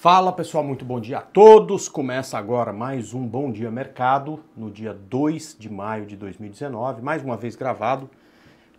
Fala pessoal, muito bom dia a todos. Começa agora mais um Bom Dia Mercado, no dia 2 de maio de 2019, mais uma vez gravado,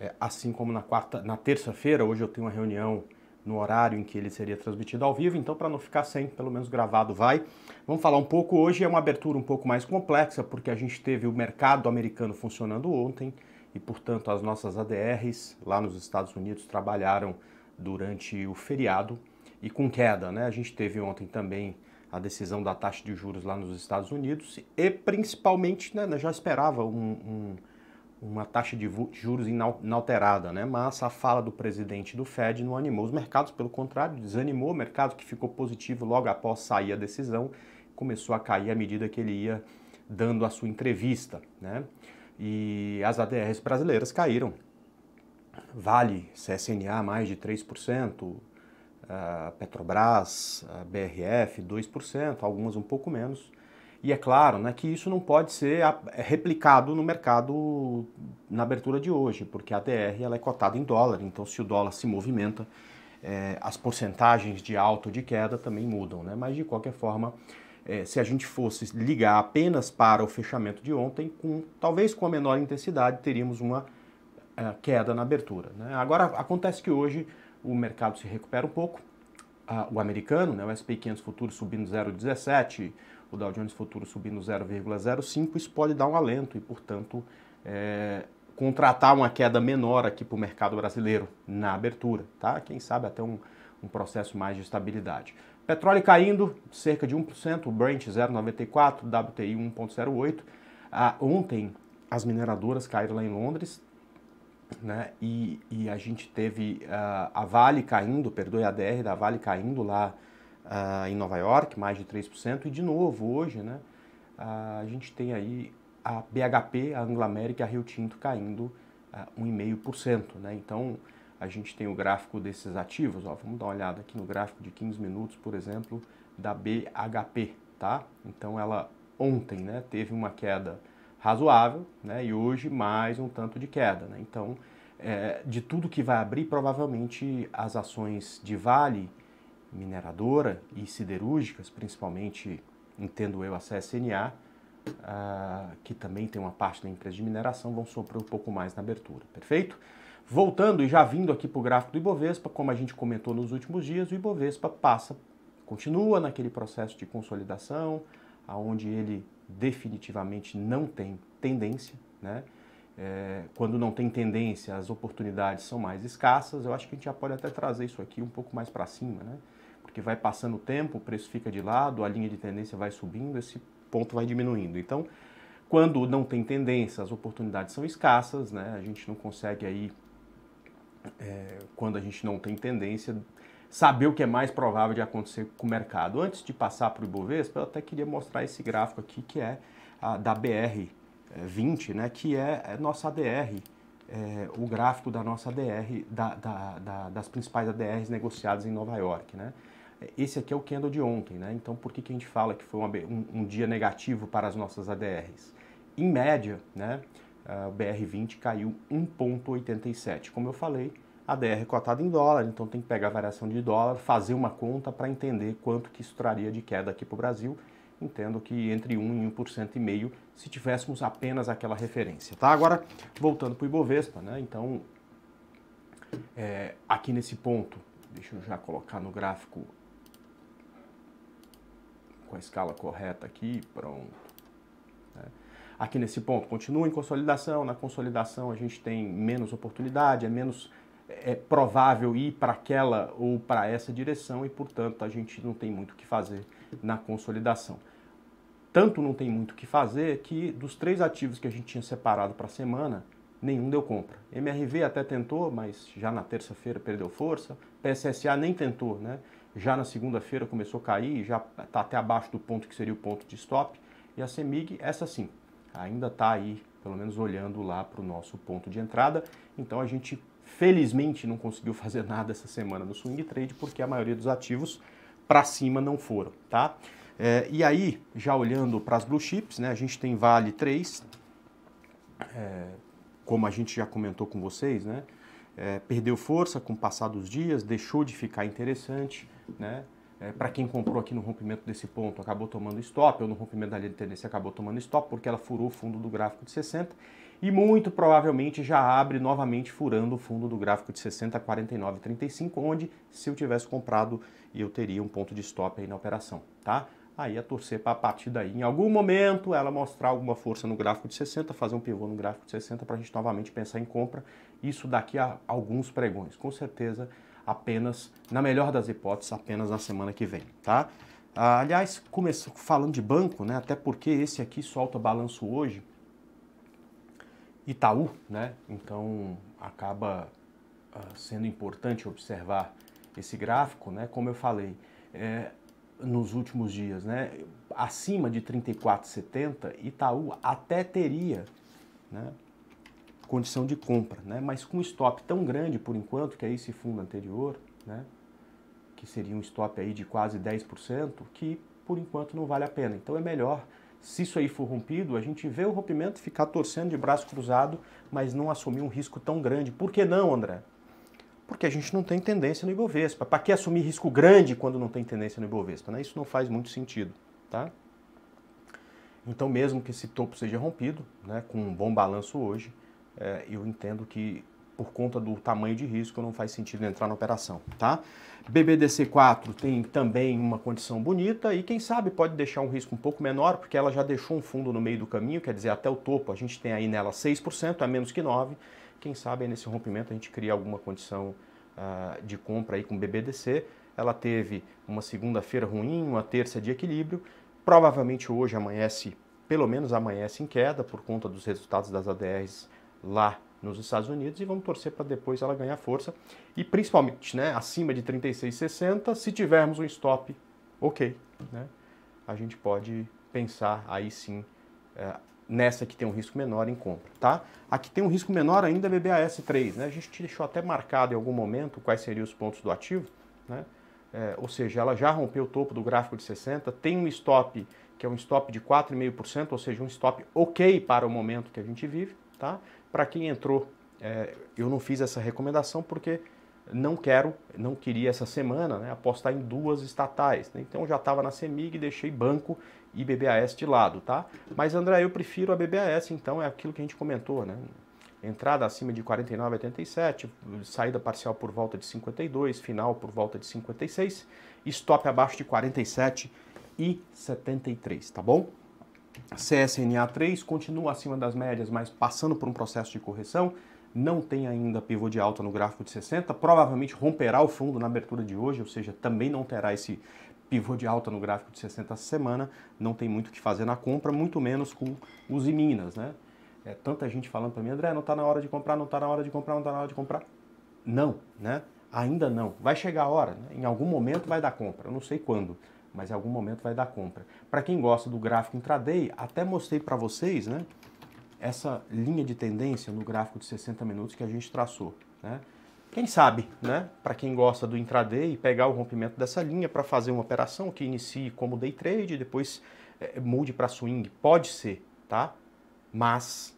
é, assim como na quarta, na terça-feira, hoje eu tenho uma reunião no horário em que ele seria transmitido ao vivo, então para não ficar sem, pelo menos gravado vai. Vamos falar um pouco hoje, é uma abertura um pouco mais complexa, porque a gente teve o mercado americano funcionando ontem e, portanto, as nossas ADRs lá nos Estados Unidos trabalharam durante o feriado e com queda. Né? A gente teve ontem também a decisão da taxa de juros lá nos Estados Unidos e principalmente né, né já esperava um, um, uma taxa de juros inalterada, né? mas a fala do presidente do Fed não animou os mercados, pelo contrário, desanimou o mercado que ficou positivo logo após sair a decisão, começou a cair à medida que ele ia dando a sua entrevista. Né? E as ADRs brasileiras caíram. Vale, CSNA mais de 3%, Petrobras, a BRF, 2%, algumas um pouco menos. E é claro né, que isso não pode ser é replicado no mercado na abertura de hoje, porque a DR ela é cotada em dólar, então se o dólar se movimenta, é, as porcentagens de alta ou de queda também mudam. Né? Mas de qualquer forma, é, se a gente fosse ligar apenas para o fechamento de ontem, com, talvez com a menor intensidade, teríamos uma é, queda na abertura. Né? Agora, acontece que hoje o mercado se recupera um pouco. Ah, o americano, né, o S&P 500 futuro subindo 0,17, o Dow Jones futuro subindo 0,05, isso pode dar um alento e, portanto, é, contratar uma queda menor aqui para o mercado brasileiro na abertura, tá? Quem sabe até um, um processo mais de estabilidade. Petróleo caindo cerca de 1%, o Brent 0,94, WTI 1,08. Ah, ontem as mineradoras caíram lá em Londres, né? E, e a gente teve uh, a Vale caindo, perdoe a DR da Vale caindo lá uh, em Nova York, mais de 3%, e de novo hoje, né? Uh, a gente tem aí a BHP, a Anglo América e a Rio Tinto caindo uh, 1,5%, né? Então a gente tem o gráfico desses ativos, ó, vamos dar uma olhada aqui no gráfico de 15 minutos, por exemplo, da BHP, tá? Então ela ontem, né, teve uma queda razoável, né? E hoje mais um tanto de queda, né? Então, é, de tudo que vai abrir, provavelmente as ações de Vale, mineradora e siderúrgicas, principalmente, entendo eu, a CSNA, ah, que também tem uma parte da empresa de mineração, vão sofrer um pouco mais na abertura, perfeito? Voltando e já vindo aqui para o gráfico do Ibovespa, como a gente comentou nos últimos dias, o Ibovespa passa, continua naquele processo de consolidação, aonde ele definitivamente não tem tendência, né? É, quando não tem tendência, as oportunidades são mais escassas. Eu acho que a gente já pode até trazer isso aqui um pouco mais para cima, né? Porque vai passando o tempo, o preço fica de lado, a linha de tendência vai subindo, esse ponto vai diminuindo. Então, quando não tem tendência, as oportunidades são escassas, né? A gente não consegue aí, é, quando a gente não tem tendência, saber o que é mais provável de acontecer com o mercado. Antes de passar para o Ibovespa, eu até queria mostrar esse gráfico aqui que é a, da BR20, eh, né, que é, é nossa ADR, é, eh, o gráfico da nossa ADR, da, da, da, das principais ADRs negociadas em Nova York. Né? Esse aqui é o candle de ontem, né? então por que, que a gente fala que foi uma, um, um dia negativo para as nossas ADRs? Em média, né, o BR20 caiu 1,87. Como eu falei, a DR é cotada em dólar, então tem que pegar a variação de dólar, fazer uma conta para entender quanto que isso traria de queda aqui para o Brasil. Entendo que entre 1 e 1,5% e meio, se tivéssemos apenas aquela referência, tá? Agora, voltando para o Ibovespa, né? Então, é, aqui nesse ponto, deixa eu já colocar no gráfico com a escala correta aqui, pronto. Né? Aqui nesse ponto, continua em consolidação, na consolidação a gente tem menos oportunidade, é menos é provável ir para aquela ou para essa direção e, portanto, a gente não tem muito o que fazer na consolidação. Tanto não tem muito o que fazer que dos três ativos que a gente tinha separado para a semana, nenhum deu compra. MRV até tentou, mas já na terça-feira perdeu força. PSSA nem tentou, né? Já na segunda-feira começou a cair, já está até abaixo do ponto que seria o ponto de stop. E a CEMIG, essa sim, ainda está aí, pelo menos olhando lá para o nosso ponto de entrada. Então a gente Felizmente não conseguiu fazer nada essa semana no swing trade porque a maioria dos ativos para cima não foram, tá? É, e aí, já olhando para as blue chips, né, a gente tem Vale 3, é, como a gente já comentou com vocês, né, é, perdeu força com o passar dos dias, deixou de ficar interessante, né, é, para quem comprou aqui no rompimento desse ponto acabou tomando stop, ou no rompimento da linha de tendência acabou tomando stop, porque ela furou o fundo do gráfico de 60, e muito provavelmente já abre novamente furando o fundo do gráfico de 60, 49, 35, onde se eu tivesse comprado eu teria um ponto de stop aí na operação, tá? Aí a torcer para a partir daí, em algum momento, ela mostrar alguma força no gráfico de 60, fazer um pivô no gráfico de 60 para a gente novamente pensar em compra, isso daqui a alguns pregões, com certeza apenas, na melhor das hipóteses, apenas na semana que vem, tá? Ah, aliás, começou falando de banco, né? Até porque esse aqui solta balanço hoje. Itaú, né? Então acaba ah, sendo importante observar esse gráfico, né? Como eu falei, é, nos últimos dias, né? Acima de 34,70, Itaú até teria, né? Condição de compra, né? Mas com um stop tão grande por enquanto que é esse fundo anterior, né? Que seria um stop aí de quase 10%, que por enquanto não vale a pena. Então é melhor se isso aí for rompido, a gente vê o rompimento ficar torcendo de braço cruzado, mas não assumir um risco tão grande. Por que não, André? Porque a gente não tem tendência no Ibovespa. Para que assumir risco grande quando não tem tendência no Ibovespa? Né? Isso não faz muito sentido, tá? Então, mesmo que esse topo seja rompido, né, com um bom balanço hoje, é, eu entendo que por conta do tamanho de risco, não faz sentido entrar na operação, tá? BBDC4 tem também uma condição bonita e quem sabe pode deixar um risco um pouco menor, porque ela já deixou um fundo no meio do caminho, quer dizer, até o topo a gente tem aí nela 6%, é menos que 9%. Quem sabe nesse rompimento a gente cria alguma condição uh, de compra aí com BBDC. Ela teve uma segunda-feira ruim, uma terça de equilíbrio, provavelmente hoje amanhece, pelo menos amanhece em queda por conta dos resultados das ADRs lá nos Estados Unidos e vamos torcer para depois ela ganhar força e principalmente, né, acima de 36,60, se tivermos um stop, ok, né, a gente pode pensar aí sim é, nessa que tem um risco menor em compra, tá? Aqui tem um risco menor ainda é BBAS3, né, a gente deixou até marcado em algum momento quais seriam os pontos do ativo, né, é, ou seja, ela já rompeu o topo do gráfico de 60, tem um stop que é um stop de 4,5%, ou seja, um stop ok para o momento que a gente vive, tá? para quem entrou, é, eu não fiz essa recomendação porque não quero, não queria essa semana né, apostar em duas estatais. Né? Então já estava na CEMIG, deixei banco e BBAS de lado, tá? Mas André, eu prefiro a BBAS, então é aquilo que a gente comentou, né? Entrada acima de 49,87, saída parcial por volta de 52, final por volta de 56, stop abaixo de 47 e 73, tá bom? CSNA3 continua acima das médias, mas passando por um processo de correção, não tem ainda pivô de alta no gráfico de 60, provavelmente romperá o fundo na abertura de hoje, ou seja, também não terá esse pivô de alta no gráfico de 60 essa semana, não tem muito o que fazer na compra, muito menos com os Minas, né? É, tanta gente falando para mim, André, não está na hora de comprar, não está na hora de comprar, não está na hora de comprar. Não, né? Ainda não. Vai chegar a hora, né? em algum momento vai dar compra, eu não sei quando mas em algum momento vai dar compra. Para quem gosta do gráfico intraday, até mostrei para vocês né, essa linha de tendência no gráfico de 60 minutos que a gente traçou. Né? Quem sabe, né, para quem gosta do intraday, pegar o rompimento dessa linha para fazer uma operação que inicie como day trade, depois é, é mude para swing, pode ser, tá? Mas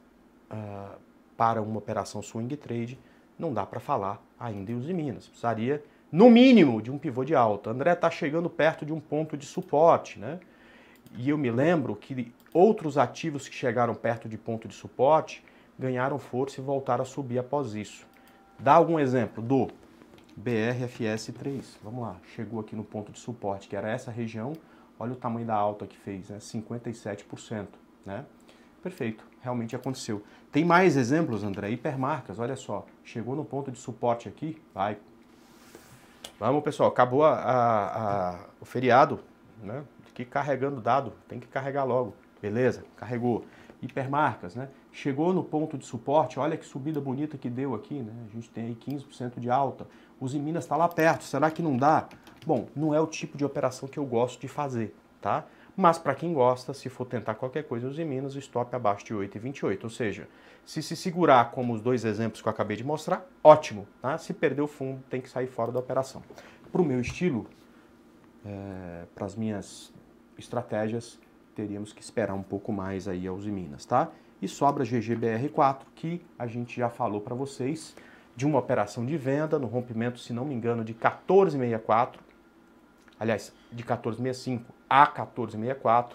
uh, para uma operação swing trade não dá para falar ainda em Minas. Precisaria no mínimo de um pivô de alta. André está chegando perto de um ponto de suporte, né? E eu me lembro que outros ativos que chegaram perto de ponto de suporte ganharam força e voltaram a subir após isso. Dá algum exemplo do BRFS3. Vamos lá, chegou aqui no ponto de suporte, que era essa região. Olha o tamanho da alta que fez, né? 57%, né? Perfeito, realmente aconteceu. Tem mais exemplos, André? Hipermarcas, olha só, chegou no ponto de suporte aqui, vai Vamos, pessoal, acabou a, a, a, o feriado, né? Fiquei carregando dado, tem que carregar logo. Beleza, carregou. Hipermarcas, né? Chegou no ponto de suporte, olha que subida bonita que deu aqui, né? A gente tem aí 15% de alta. Os em Minas está lá perto, será que não dá? Bom, não é o tipo de operação que eu gosto de fazer, tá? Mas para quem gosta, se for tentar qualquer coisa, use menos, stop abaixo de 8,28. Ou seja, se se segurar como os dois exemplos que eu acabei de mostrar, ótimo. Tá? Se perder o fundo, tem que sair fora da operação. Para o meu estilo, é, para as minhas estratégias, teríamos que esperar um pouco mais aí aos Minas, tá? E sobra GGBR4, que a gente já falou para vocês de uma operação de venda no rompimento, se não me engano, de 1464, aliás, de 1465 a1464.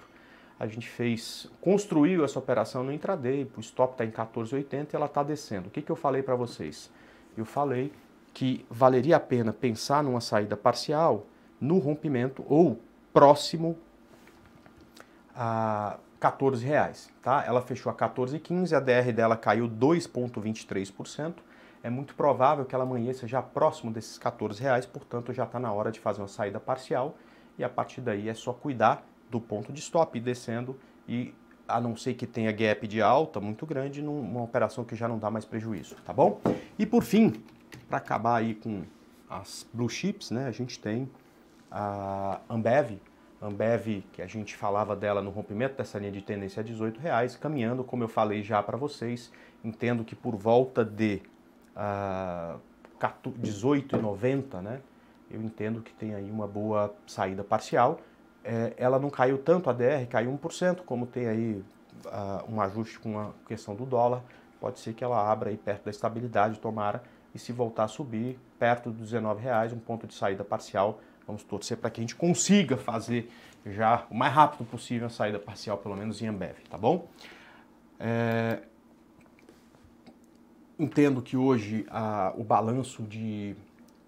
A gente fez, construiu essa operação no intraday, o stop está em 14,80 e ela está descendo. O que, que eu falei para vocês? Eu falei que valeria a pena pensar numa saída parcial no rompimento ou próximo a 14 reais, tá? Ela fechou a 14,15, a DR dela caiu 2,23%. É muito provável que ela amanheça já próximo desses 14 reais, portanto já está na hora de fazer uma saída parcial e a partir daí é só cuidar do ponto de stop, descendo e a não ser que tenha gap de alta muito grande, numa operação que já não dá mais prejuízo, tá bom? E por fim, para acabar aí com as blue chips, né, a gente tem a Ambev, Ambev que a gente falava dela no rompimento dessa linha de tendência a 18 reais, caminhando, como eu falei já para vocês, entendo que por volta de uh, ah, 18,90, né, eu entendo que tem aí uma boa saída parcial. É, ela não caiu tanto a DR, caiu 1%, como tem aí uh, um ajuste com a questão do dólar, pode ser que ela abra aí perto da estabilidade, tomara, e se voltar a subir perto dos 19 reais, um ponto de saída parcial, vamos torcer para que a gente consiga fazer já o mais rápido possível a saída parcial, pelo menos em Ambev, tá bom? É... Entendo que hoje a, ah, o balanço de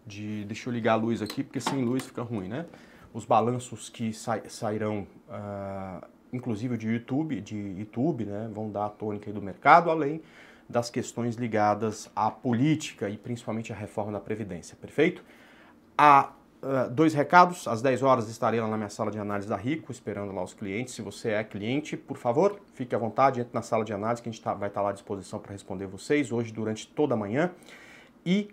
de deixa eu ligar a luz aqui, porque sem luz fica ruim, né? Os balanços que sa sairão, uh, inclusive de YouTube, de YouTube, né, vão dar a tônica do mercado, além das questões ligadas à política e principalmente à reforma da Previdência, perfeito? Há uh, ah, ah, dois recados, às 10 horas estarei lá na minha sala de análise da Rico, esperando lá os clientes. Se você é cliente, por favor, fique à vontade, entre na sala de análise que a gente tá, vai estar tá lá à disposição para responder vocês hoje durante toda a manhã. E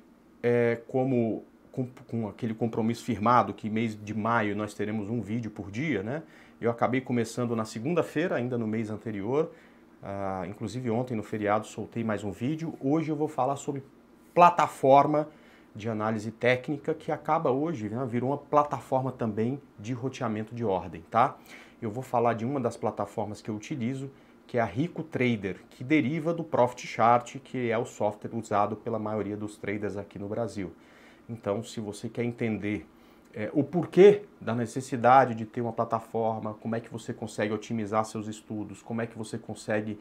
é, como com, com, aquele compromisso firmado que mês de maio nós teremos um vídeo por dia, né? Eu acabei começando na segunda-feira, ainda no mês anterior. Ah, inclusive ontem no feriado soltei mais um vídeo. Hoje eu vou falar sobre plataforma de análise técnica que acaba hoje, né, virou uma plataforma também de roteamento de ordem, tá? Eu vou falar de uma das plataformas que eu utilizo, que é a Rico Trader, que deriva do Profit Chart, que é o software usado pela maioria dos traders aqui no Brasil. Então, se você quer entender é, o porquê da necessidade de ter uma plataforma, como é que você consegue otimizar seus estudos, como é que você consegue,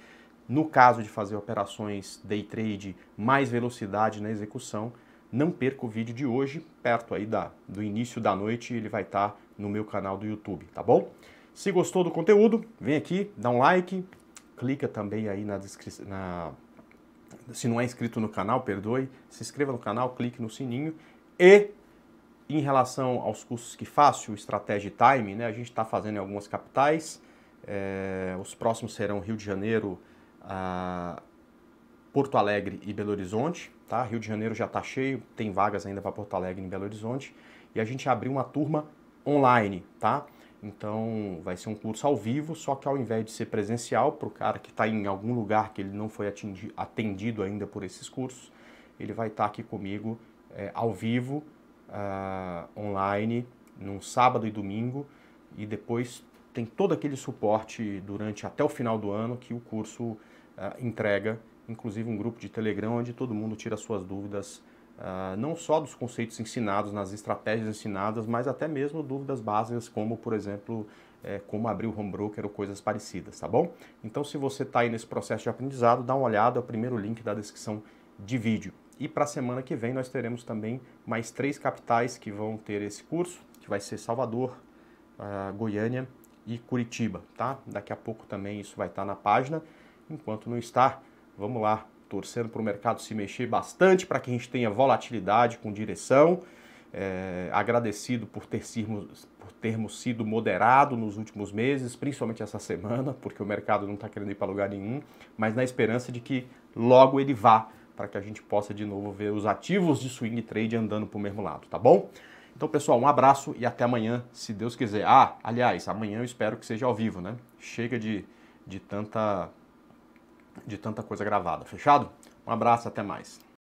no caso de fazer operações day trade, mais velocidade na execução, não perca o vídeo de hoje, perto aí da, do início da noite, ele vai estar tá no meu canal do YouTube, tá bom? Se gostou do conteúdo, vem aqui, dá um like, clica também aí na descrição. Na... Se não é inscrito no canal, perdoe, se inscreva no canal, clique no sininho. E em relação aos cursos que faço, o Estratégia Time, né, a gente está fazendo em algumas capitais. É, os próximos serão Rio de Janeiro, Porto Alegre e Belo Horizonte. Tá? Rio de Janeiro já está cheio, tem vagas ainda para Porto Alegre e Belo Horizonte. E a gente abriu uma turma online, tá? Então, vai ser um curso ao vivo, só que ao invés de ser presencial, para o cara que está em algum lugar que ele não foi atendido ainda por esses cursos, ele vai estar tá aqui comigo é, ao vivo, uh, online, num sábado e domingo, e depois tem todo aquele suporte durante até o final do ano que o curso uh, entrega, inclusive um grupo de Telegram onde todo mundo tira suas dúvidas ah, não só dos conceitos ensinados, nas estratégias ensinadas, mas até mesmo dúvidas básicas como, por exemplo, é, como abrir o home broker ou coisas parecidas, tá bom? Então, se você está aí nesse processo de aprendizado, dá uma olhada, é o primeiro link da descrição de vídeo. E para a semana que vem nós teremos também mais três capitais que vão ter esse curso, que vai ser Salvador, ah, Goiânia e Curitiba, tá? Daqui a pouco também isso vai estar tá na página, enquanto não está, vamos lá, torcendo para o mercado se mexer bastante, para que a gente tenha volatilidade com direção. É, agradecido por, ter, por termos sido moderado nos últimos meses, principalmente essa semana, porque o mercado não está querendo ir para lugar nenhum, mas na esperança de que logo ele vá, para que a gente possa de novo ver os ativos de swing trade andando para o mesmo lado, tá bom? Então, pessoal, um abraço e até amanhã, se Deus quiser. Ah, aliás, amanhã eu espero que seja ao vivo, né? Chega de, de tanta de tanta coisa gravada. Fechado? Um abraço, até mais.